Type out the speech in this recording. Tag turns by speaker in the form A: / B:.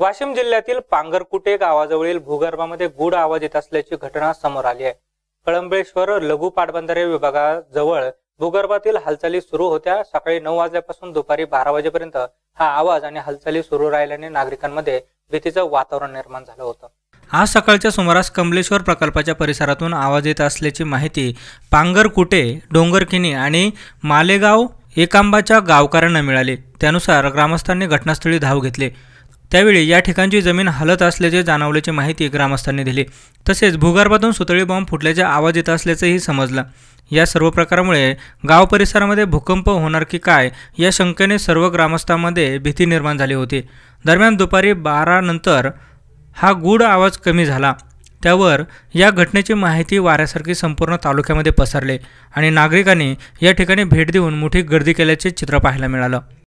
A: वाशिम जिल्ह्यातील पांगरकुटे गावाजवळील भूगर्भामध्ये गुढ आवाज येत असल्याची घटना समोर आली आहे कळंबळेश्वर लघु पाटबंधारे विभागाजवळ भूगर्भातील हालचाली सुरू होत्या सकाळी नऊ वाजल्यापासून दुपारी बारा वाजेपर्यंत हा आवाज आणि हालचाली सुरू राहिल्याने नागरिकांमध्ये भीतीचं वातावरण निर्माण झालं होतं आज सकाळच्या सुमारास कमलेश्वर प्रकल्पाच्या परिसरातून आवाज येत असल्याची माहिती पांगरकुटे डोंगरकिनी आणि मालेगाव एकांबाच्या गावकऱ्यांना मिळाली त्यानुसार ग्रामस्थांनी घटनास्थळी धाव घेतली त्यावेळी या ठिकाणची जमीन हलत असल्याचे जाणवल्याची माहिती ग्रामस्थांनी दिली तसेच भूगर्भातून सुतळी बॉम्ब फुटल्याचा आवाज येत असल्याचंही समजलं या सर्व प्रकारामुळे गाव परिसरामध्ये भूकंप होणार की काय या शंकेने सर्व ग्रामस्थांमध्ये भीती निर्माण झाली होती दरम्यान दुपारी बारानंतर हा गूढ आवाज कमी झाला त्यावर या घटनेची माहिती वाऱ्यासारखी संपूर्ण तालुक्यामध्ये पसरले आणि नागरिकांनी या ठिकाणी भेट देऊन मोठी गर्दी केल्याचे चित्र पाहायला मिळालं